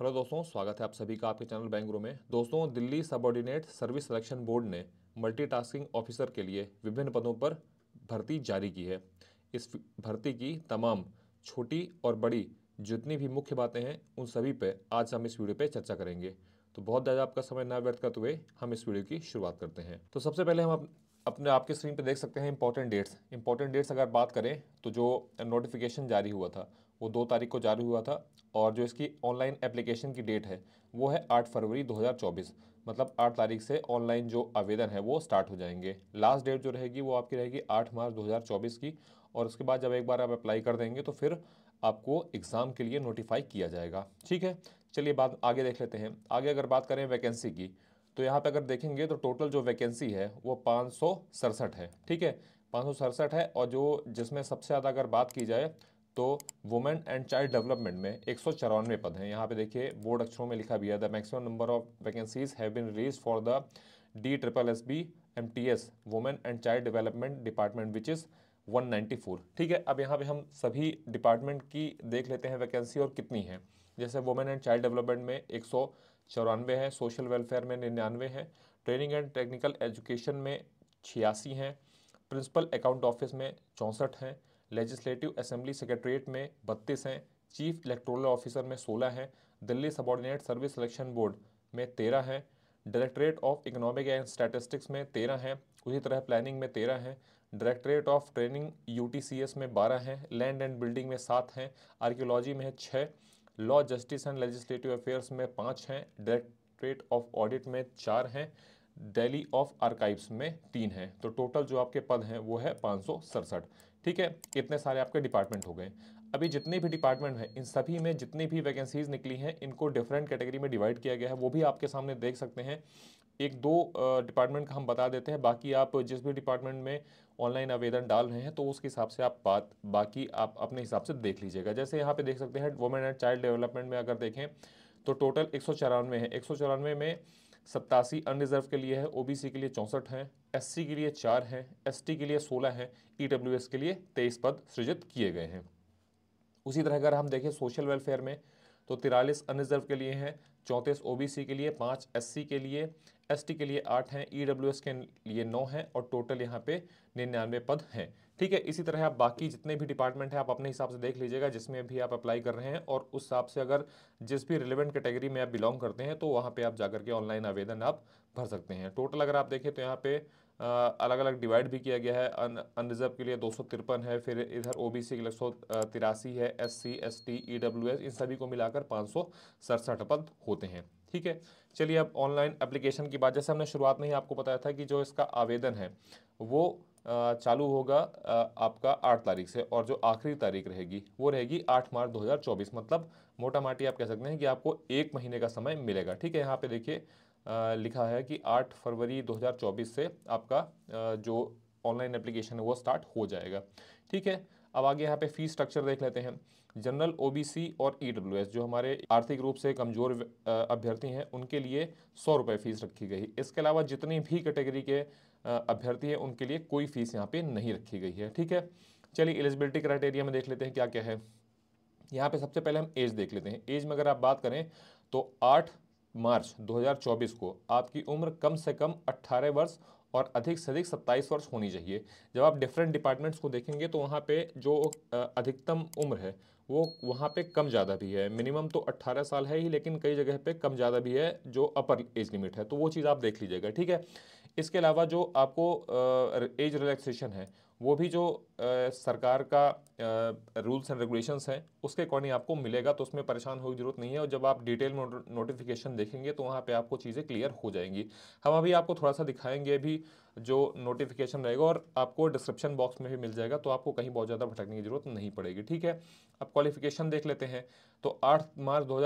hello दोस्तों स्वागत है आप सभी का आपके चैनल बैंगरू में दोस्तों Delhi Subordinate Service Selection Board ने मल्टीटास्किंग ऑफिसर के लिए विभिन्न पदों पर भर्ती जारी की है इस भर्ती की तमाम छोटी और बड़ी जितनी भी मुख्य बातें हैं उन सभी पर आज हम इस वीडियो पर चर्चा करेंगे तो बहुत ज़्यादा आपका समय ना व्यर्थ करते हुए हम इस वीडियो की शुरुआत करते हैं तो सबसे पहले हम अपने आपके स्क्रीन पर देख सकते हैं इंपॉर्टेंट डेट्स इंपॉर्टेंट डेट्स अगर बात करें तो जो नोटिफिकेशन जारी हुआ था वो दो तारीख को जारी हुआ था और जो इसकी ऑनलाइन एप्लीकेशन की डेट है वो है आठ फरवरी चौबीस मतलब आठ तारीख से ऑनलाइन जो आवेदन है वो स्टार्ट हो जाएंगे लास्ट डेट जो रहेगी वो आपकी रहेगी आठ मार्च चौबीस की और उसके बाद जब एक बार आप अप्लाई कर देंगे तो फिर आपको एग्ज़ाम के लिए नोटिफाई किया जाएगा ठीक है चलिए बात आगे देख लेते हैं आगे अगर बात करें वैकेंसी की तो यहाँ पर अगर देखेंगे तो टोटल जो वैकेंसी है वो पाँच है ठीक है पाँच है और जो जिसमें सबसे ज़्यादा अगर बात की जाए तो वुमेन एंड चाइल्ड डेवलपमेंट में एक सौ पद हैं यहाँ पे देखिए बोर्ड अक्षरों में लिखा भी है the maximum number of vacancies have been release for the D triple S B M T S women and child development department which is 194 ठीक है अब यहाँ पे हम सभी डिपार्टमेंट की देख लेते हैं वैकेंसी और कितनी है जैसे वुमेन एंड चाइल्ड डेवलपमेंट में एक सौ चौरानवे है सोशल वेलफेयर में निन्यानवे हैं ट्रेनिंग एंड टेक्निकल एजुकेशन में छियासी हैं प्रिंसिपल अकाउंट ऑफिस में चौंसठ हैं लेजिस्लेटिव असेंबली सेक्रेटरीट में बत्तीस हैं चीफ इलेक्टोरल ऑफिसर में सोलह हैं Delhi Subordinate Service Selection Board में तेरह हैं directorate of economic and statistics में तेरह हैं उसी तरह प्लानिंग में तेरह हैं डायरेक्टरेट ऑफ ट्रेनिंग यू में बारह हैं लैंड एंड बिल्डिंग में सात हैं आर्कियोलॉजी में छः law justice and legislative affairs में पाँच हैं डायरेक्ट्रेट ऑफ ऑडिट में चार हैं दिल्ली ऑफ आर्काइव्स में तीन हैं तो टोटल जो आपके पद हैं वो है पाँच ठीक है इतने सारे आपके डिपार्टमेंट हो गए अभी जितने भी डिपार्टमेंट हैं इन सभी में जितनी भी वैकेंसीज निकली हैं इनको डिफरेंट कैटेगरी में डिवाइड किया गया है वो भी आपके सामने देख सकते हैं एक दो डिपार्टमेंट का हम बता देते हैं बाकी आप जिस भी डिपार्टमेंट में ऑनलाइन आवेदन डाल रहे हैं तो उसके हिसाब से आप बात बाकी आप अपने हिसाब से देख लीजिएगा जैसे यहाँ पे देख सकते हैं वुमेन एंड चाइल्ड डेवलपमेंट में अगर देखें तो टोटल एक सौ चौरानवे है एक में सत्तासी अनरिजर्व के लिए है ओबीसी के लिए चौंसठ हैं एससी के लिए चार हैं एसटी के लिए सोलह हैं ईडब्ल्यूएस e के लिए तेईस पद सृजित किए गए हैं उसी तरह अगर हम देखें सोशल वेलफेयर में तो तिरालीस अनरिजर्व के लिए हैं चौंतीस ओबीसी के लिए पाँच एससी के लिए एसटी के लिए आठ हैं ईडब्ल्यूएस के लिए नौ हैं और टोटल यहाँ पे निन्यानवे पद हैं ठीक है इसी तरह आप बाकी जितने भी डिपार्टमेंट हैं आप अपने हिसाब से देख लीजिएगा जिसमें भी आप अप्लाई कर रहे हैं और उस हिसाब से अगर जिस भी रिलेवेंट कैटेगरी में आप बिलोंग करते हैं तो वहाँ पर आप जाकर के ऑनलाइन आवेदन आप भर सकते हैं टोटल अगर आप देखें तो यहाँ पर अलग अलग डिवाइड भी किया गया है अन अनरिजर्व के लिए दो है फिर इधर ओ बी सी के लिए सौ तिरासी है S C S T E W S इन सभी को मिलाकर पाँच सौ सड़सठ पद होते हैं ठीक है चलिए अब ऑनलाइन एप्लीकेशन की बात जैसे हमने शुरुआत में ही आपको बताया था कि जो इसका आवेदन है वो चालू होगा आपका आठ तारीख से और जो आखिरी तारीख रहेगी वो रहेगी आठ मार्च 2024 मतलब मोटा माटी आप कह सकते हैं कि आपको एक महीने का समय मिलेगा ठीक है यहाँ पे देखिए लिखा है कि 8 फरवरी 2024 से आपका जो ऑनलाइन एप्लीकेशन है वो स्टार्ट हो जाएगा ठीक है अब आगे यहाँ पे फीस स्ट्रक्चर देख लेते हैं जनरल ओबीसी और ईडब्ल्यूएस e जो हमारे आर्थिक रूप से कमज़ोर अभ्यर्थी हैं उनके लिए सौ रुपये फ़ीस रखी गई इसके अलावा जितनी भी कैटेगरी के अभ्यर्थी हैं उनके लिए कोई फ़ीस यहाँ पे नहीं रखी गई है ठीक है चलिए एलिजिबिलिटी क्राइटेरिया में देख लेते हैं क्या क्या है यहाँ पर सबसे पहले हम एज देख लेते हैं एज में अगर आप बात करें तो आठ मार्च 2024 को आपकी उम्र कम से कम 18 वर्ष और अधिक से अधिक 27 वर्ष होनी चाहिए जब आप डिफरेंट डिपार्टमेंट्स को देखेंगे तो वहाँ पे जो अधिकतम उम्र है वो वहाँ पे कम ज़्यादा भी है मिनिमम तो 18 साल है ही लेकिन कई जगह पे कम ज़्यादा भी है जो अपर एज लिमिट है तो वो चीज़ आप देख लीजिएगा ठीक है इसके अलावा जो आपको एज रिलैक्सेशन है वो भी जो आ, सरकार का रूल्स एंड रेगुलेशंस हैं उसके अकॉर्डिंग आपको मिलेगा तो उसमें परेशान होने की जरूरत नहीं है और जब आप डिटेल नोटिफिकेशन देखेंगे तो वहाँ पे आपको चीज़ें क्लियर हो जाएंगी हम अभी आपको थोड़ा सा दिखाएंगे भी जो नोटिफिकेशन रहेगा और आपको डिस्क्रिप्शन बॉक्स में भी मिल जाएगा तो आपको कहीं बहुत ज़्यादा भटकने की जरूरत नहीं पड़ेगी ठीक है अब क्वालिफिकेशन देख लेते हैं तो आठ मार्च दो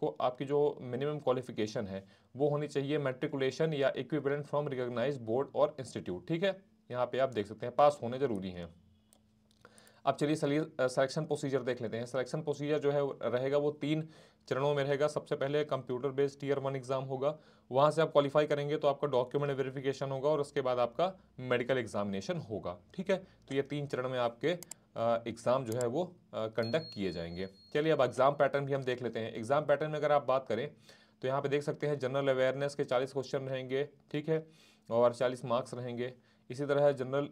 को आपकी जो मिनिमम क्वालिफिकेशन है वो होनी चाहिए मेट्रिकुलेशन या इक्विवेलेंट फ्रॉम रिकोगनाइज बोर्ड और इंस्टीट्यूट ठीक है यहाँ पे आप देख सकते हैं पास होने ज़रूरी हैं अब चलिए सिलेक्शन प्रोसीजर देख लेते हैं सिलेक्शन प्रोसीजर जो है रहेगा वो तीन चरणों में रहेगा सबसे पहले computer based tier one exam होगा वहाँ से आप क्वालिफाई करेंगे तो आपका डॉक्यूमेंट वेरिफिकेशन होगा और उसके बाद आपका मेडिकल एग्जामिनेशन होगा ठीक है तो ये तीन चरण में आपके एग्ज़ाम जो है वो कंडक्ट किए जाएंगे चलिए अब एग्ज़ाम पैटर्न भी हम देख लेते हैं एग्ज़ाम पैटर्न में अगर आप बात करें तो यहाँ पे देख सकते हैं जनरल अवेयरनेस के चालीस क्वेश्चन रहेंगे ठीक है और चालीस मार्क्स रहेंगे इसी तरह general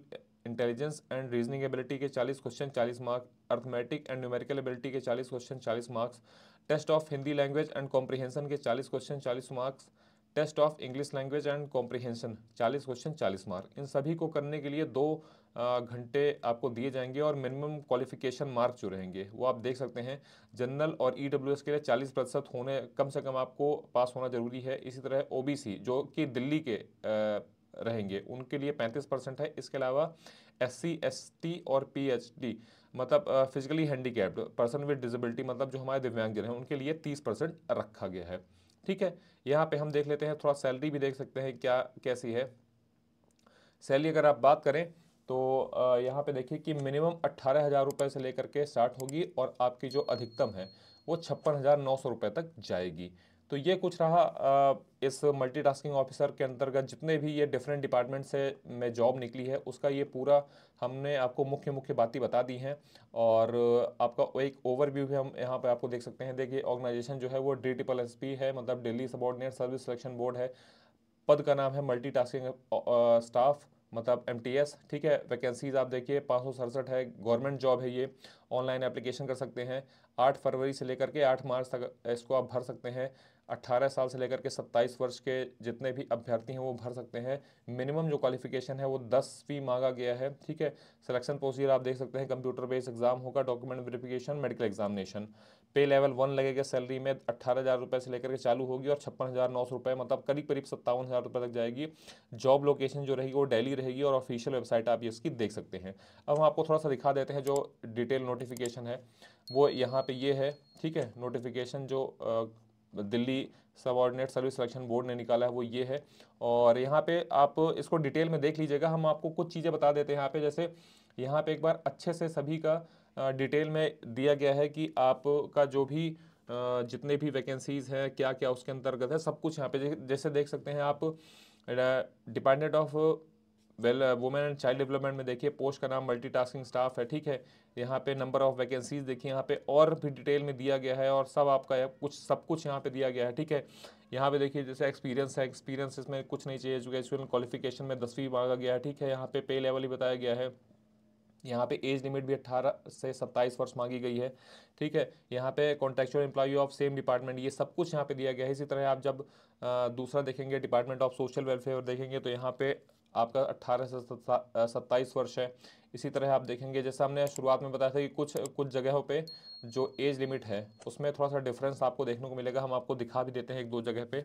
intelligence and reasoning ability के 40 question 40 marks arithmetic and numerical ability के 40 question 40 marks test of Hindi language and comprehension के 40 question 40 marks test of English language and comprehension 40 question 40 mark इन सभी को करने के लिए दो घंटे आपको दिए जाएंगे और मिनिमम क्वालिफिकेशन मार्क जो रहेंगे वो आप देख सकते हैं जनरल और ई e के लिए 40 प्रतिशत होने कम से कम आपको पास होना जरूरी है इसी तरह ओ जो कि दिल्ली के रहेंगे उनके लिए 35 परसेंट है इसके अलावा एस सी और पीएचडी मतलब physically handicapped person with disability मतलब जो हमारे दिव्यांगजन हैं उनके लिए 30 परसेंट रखा गया है ठीक है यहाँ पे हम देख लेते हैं थोड़ा सैलरी भी देख सकते हैं क्या कैसी है सैलरी अगर आप बात करें तो यहाँ पे देखिए कि मिनिमम अट्ठारह हज़ार रुपये से लेकर के स्टार्ट होगी और आपकी जो अधिकतम है वो छप्पन हज़ार नौ सौ रुपये तक जाएगी तो ये कुछ रहा इस मल्टीटास्किंग ऑफिसर के अंतर्गत जितने भी ये डिफरेंट डिपार्टमेंट से में जॉब निकली है उसका ये पूरा हमने आपको मुख्य मुख्य बातें बता दी हैं और आपका एक ओवरव्यू भी हम यहाँ पे आपको देख सकते हैं देखिए ऑर्गेनाइजेशन जो है वो डी टिपल एस पी है मतलब Delhi Subordinate Service Selection Board है पद का नाम है मल्टी स्टाफ मतलब एम ठीक है वैकेंसीज़ आप देखिए पाँच है गवर्नमेंट जॉब है ये ऑनलाइन एप्लीकेशन कर सकते हैं आठ फरवरी से लेकर के आठ मार्च तक इसको आप भर सकते हैं 18 साल से लेकर के 27 वर्ष के जितने भी अभ्यर्थी हैं वो भर सकते हैं मिनिमम जो क्वालिफिकेशन है वो फी मांगा गया है ठीक है सिलेक्शन प्रोसीजर आप देख सकते हैं कंप्यूटर बेस्ड एग्जाम होगा document verification medical examination pay level one लगेगा सैलरी में अट्ठारह हज़ार रुपये से लेकर के चालू होगी और छप्पन हज़ार नौ सौ रुपये मतलब करीब करीब सत्तावन हज़ार रुपये तक जाएगी जॉब लोकेशन जो रहेगी वो डेली रहेगी और ऑफिशियल वेबसाइट आप इसकी देख सकते हैं अब हम आपको थोड़ा सा दिखा देते हैं जो डिटेल नोटिफिकेशन है वो यहाँ पे ये है ठीक है नोटिफिकेशन जो Delhi Subordinate Service Selection Board ने निकाला है वो ये है और यहाँ पे आप इसको डिटेल में देख लीजिएगा हम आपको कुछ चीज़ें बता देते हैं यहाँ पे जैसे यहाँ पे एक बार अच्छे से सभी का डिटेल में दिया गया है कि आपका जो भी जितने भी वैकेंसीज़ हैं क्या क्या उसके अंतर्गत है सब कुछ यहाँ पे जैसे देख सकते हैं आप department of well women and child development में देखिए पोस्ट का नाम मल्टीटास्किंग स्टाफ है ठीक है यहाँ पे नंबर ऑफ वैकेंसीज देखिए यहाँ पे और भी डिटेल में दिया गया है और सब आपका कुछ सब कुछ यहाँ पे दिया गया है ठीक है यहाँ पे देखिए जैसे एक्सपीरियंस है एक्सपीरियंस इसमें कुछ नहीं चाहिए एजुकेशन क्वालिफिकेशन में दसवीं मांगा गया है ठीक है यहाँ पे पे लेवल ही बताया गया है यहाँ पे एज लिमिट भी 18 से 27 वर्ष मांगी गई है ठीक है यहाँ पे contractual employee of same department ये सब कुछ यहाँ पे दिया गया है इसी तरह आप जब दूसरा देखेंगे डिपार्टमेंट ऑफ सोशल वेलफेयर देखेंगे तो यहाँ पे आपका अट्ठारह से सत्ताईस वर्ष है इसी तरह आप देखेंगे जैसे हमने शुरुआत में बताया था कि कुछ कुछ जगहों पे जो एज लिमिट है उसमें थोड़ा सा डिफरेंस आपको देखने को मिलेगा हम आपको दिखा भी देते हैं एक दो जगह पे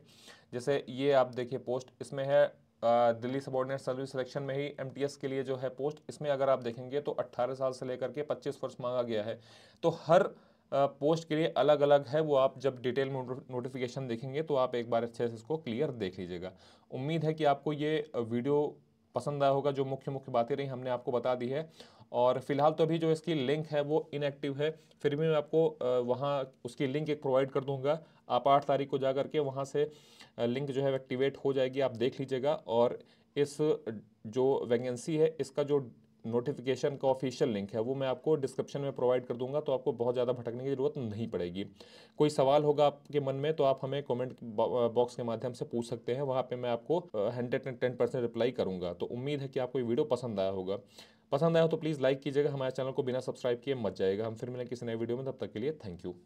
जैसे ये आप देखिए पोस्ट इसमें है दिल्ली सबॉर्डिनेट सर्विस सिलेक्शन में ही एमटीएस के लिए जो है पोस्ट इसमें अगर आप देखेंगे तो अट्ठारह साल से लेकर के पच्चीस वर्ष मांगा गया है तो हर पोस्ट के लिए अलग अलग है वो आप जब डिटेल नोटिफिकेशन देखेंगे तो आप एक बार अच्छे से इसको क्लियर देख लीजिएगा उम्मीद है कि आपको ये वीडियो पसंद आया होगा जो मुख्य मुख्य बातें रही हमने आपको बता दी है और फिलहाल तो अभी जो इसकी लिंक है वो इनएक्टिव है फिर भी मैं आपको वहाँ उसकी लिंक एक प्रोवाइड कर दूँगा आप आठ तारीख को जा करके वहाँ से लिंक जो है एक्टिवेट हो जाएगी आप देख लीजिएगा और इस जो वैकेंसी है इसका जो नोटिफिकेशन का ऑफिशियल लिंक है वो मैं आपको डिस्क्रिप्शन में प्रोवाइड कर दूंगा तो आपको बहुत ज़्यादा भटकने की ज़रूरत नहीं पड़ेगी कोई सवाल होगा आपके मन में तो आप हमें कमेंट बॉक्स के माध्यम से पूछ सकते हैं वहाँ पे मैं आपको hundred and ten percent reply करूँगा तो उम्मीद है कि आपको ये वीडियो पसंद आया होगा पसंद आया हो तो प्लीज़ लाइक कीजिएगा हमारे चैनल को बिना सब्सक्राइब किए मत जाएगा हम फिर मिलें किसी नए वीडियो में तब तक के लिए थैंक यू